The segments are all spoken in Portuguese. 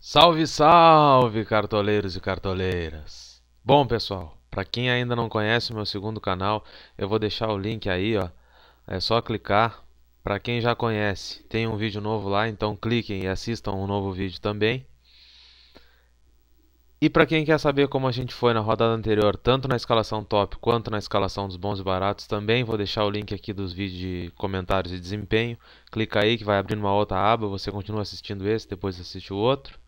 Salve, salve, cartoleiros e cartoleiras! Bom, pessoal, para quem ainda não conhece o meu segundo canal, eu vou deixar o link aí, ó. É só clicar. Para quem já conhece, tem um vídeo novo lá, então cliquem e assistam o um novo vídeo também. E para quem quer saber como a gente foi na rodada anterior, tanto na escalação top quanto na escalação dos bons e baratos, também vou deixar o link aqui dos vídeos de comentários e desempenho. Clica aí que vai abrir uma outra aba, você continua assistindo esse, depois assiste o outro.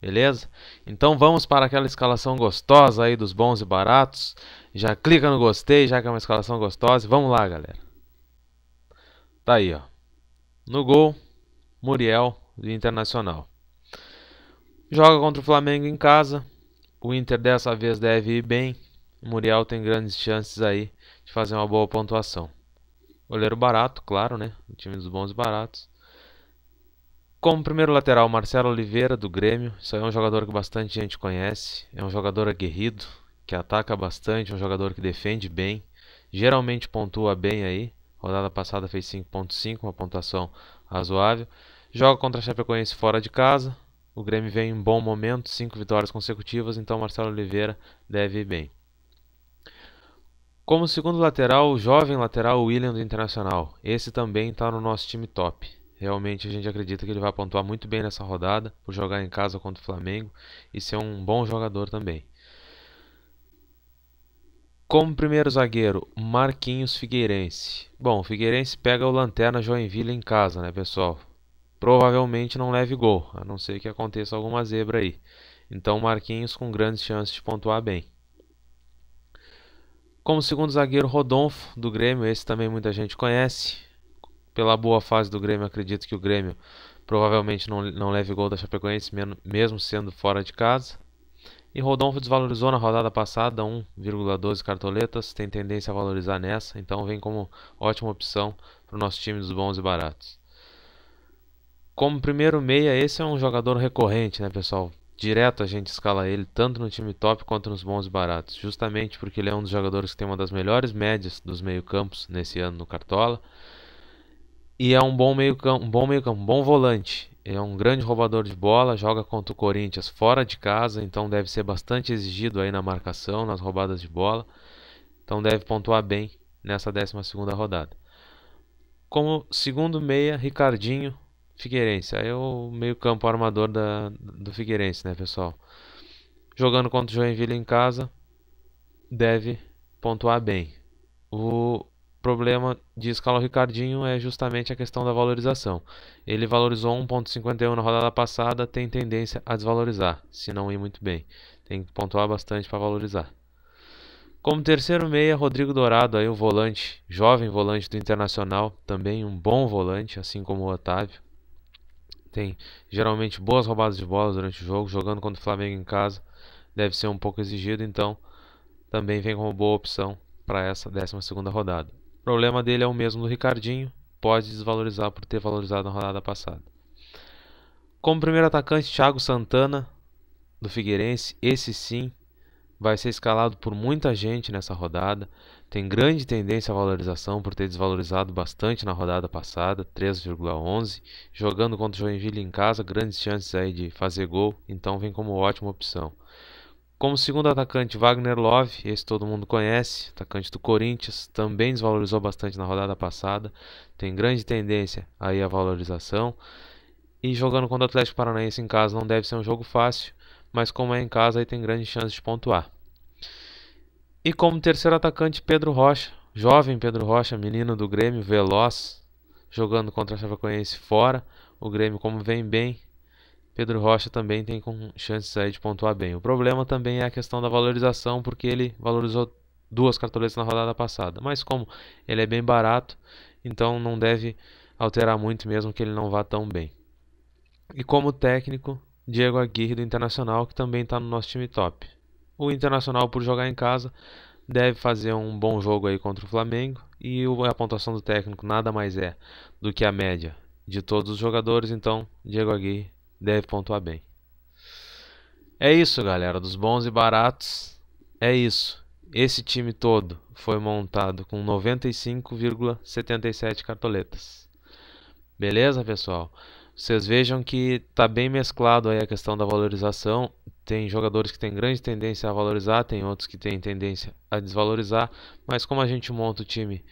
Beleza? Então vamos para aquela escalação gostosa aí dos bons e baratos. Já clica no gostei, já que é uma escalação gostosa. Vamos lá, galera. Tá aí, ó. No gol, Muriel do Internacional. Joga contra o Flamengo em casa, o Inter dessa vez deve ir bem. O Muriel tem grandes chances aí de fazer uma boa pontuação. Goleiro barato, claro, né? O time dos bons e baratos. Como primeiro lateral, Marcelo Oliveira, do Grêmio. Isso aí é um jogador que bastante gente conhece. É um jogador aguerrido, que ataca bastante, é um jogador que defende bem. Geralmente pontua bem aí. Rodada passada fez 5.5, uma pontuação razoável. Joga contra a Chapecoense fora de casa. O Grêmio vem em bom momento, cinco vitórias consecutivas, então Marcelo Oliveira deve ir bem. Como segundo lateral, o jovem lateral William do Internacional. Esse também está no nosso time top. Realmente a gente acredita que ele vai pontuar muito bem nessa rodada, por jogar em casa contra o Flamengo e ser um bom jogador também. Como primeiro zagueiro, Marquinhos Figueirense. Bom, o Figueirense pega o Lanterna Joinville em casa, né, pessoal? provavelmente não leve gol, a não ser que aconteça alguma zebra aí. Então Marquinhos com grandes chances de pontuar bem. Como segundo zagueiro, Rodolfo, do Grêmio, esse também muita gente conhece. Pela boa fase do Grêmio, acredito que o Grêmio provavelmente não, não leve gol da Chapecoense, mesmo sendo fora de casa. E Rodolfo desvalorizou na rodada passada 1,12 cartoletas, tem tendência a valorizar nessa, então vem como ótima opção para o nosso time dos bons e baratos. Como primeiro meia, esse é um jogador recorrente, né, pessoal? Direto a gente escala ele, tanto no time top quanto nos bons baratos, justamente porque ele é um dos jogadores que tem uma das melhores médias dos meio-campos nesse ano no Cartola. E é um bom meio-campo, um bom meio-campo, um bom volante. é um grande roubador de bola, joga contra o Corinthians fora de casa, então deve ser bastante exigido aí na marcação, nas roubadas de bola. Então deve pontuar bem nessa 12 segunda rodada. Como segundo meia, Ricardinho, Figueirense. Aí é o meio-campo armador da, do Figueirense, né, pessoal? Jogando contra o Joinville em casa, deve pontuar bem. O problema de escalar o Ricardinho é justamente a questão da valorização. Ele valorizou 1.51 na rodada passada, tem tendência a desvalorizar, se não ir muito bem. Tem que pontuar bastante para valorizar. Como terceiro meia, Rodrigo Dourado, aí o volante, jovem volante do Internacional, também um bom volante, assim como o Otávio tem geralmente boas roubadas de bola durante o jogo, jogando contra o Flamengo em casa, deve ser um pouco exigido, então também vem como boa opção para essa 12 rodada. O problema dele é o mesmo do Ricardinho, pode desvalorizar por ter valorizado na rodada passada. Como primeiro atacante, Thiago Santana, do Figueirense, esse sim vai ser escalado por muita gente nessa rodada. Tem grande tendência à valorização por ter desvalorizado bastante na rodada passada, 3,11. Jogando contra o Joinville em casa, grandes chances aí de fazer gol, então vem como ótima opção. Como segundo atacante, Wagner Love, esse todo mundo conhece, atacante do Corinthians, também desvalorizou bastante na rodada passada, tem grande tendência aí à valorização. E jogando contra o Atlético Paranaense em casa não deve ser um jogo fácil, mas como é em casa, aí tem grande chance de pontuar. E como terceiro atacante, Pedro Rocha, jovem Pedro Rocha, menino do Grêmio, veloz, jogando contra a Chapecoense fora. O Grêmio, como vem bem, Pedro Rocha também tem com chances aí de pontuar bem. O problema também é a questão da valorização, porque ele valorizou duas cartoletas na rodada passada. Mas como ele é bem barato, então não deve alterar muito mesmo que ele não vá tão bem. E como técnico, Diego Aguirre do Internacional, que também está no nosso time top. O Internacional, por jogar em casa, deve fazer um bom jogo aí contra o Flamengo. E a pontuação do técnico nada mais é do que a média de todos os jogadores, então Diego Aguirre deve pontuar bem. É isso, galera, dos bons e baratos. É isso. Esse time todo foi montado com 95,77 cartoletas. Beleza, pessoal? Vocês vejam que está bem mesclado aí a questão da valorização. Tem jogadores que têm grande tendência a valorizar, tem outros que têm tendência a desvalorizar. Mas como a gente monta o time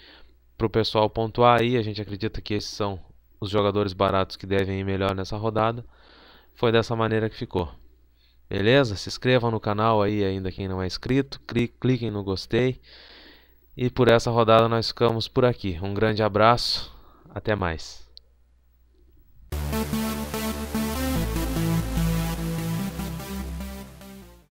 para o pessoal pontuar aí, a gente acredita que esses são os jogadores baratos que devem ir melhor nessa rodada. Foi dessa maneira que ficou. Beleza? Se inscrevam no canal aí ainda quem não é inscrito, cliquem no gostei. E por essa rodada nós ficamos por aqui. Um grande abraço, até mais.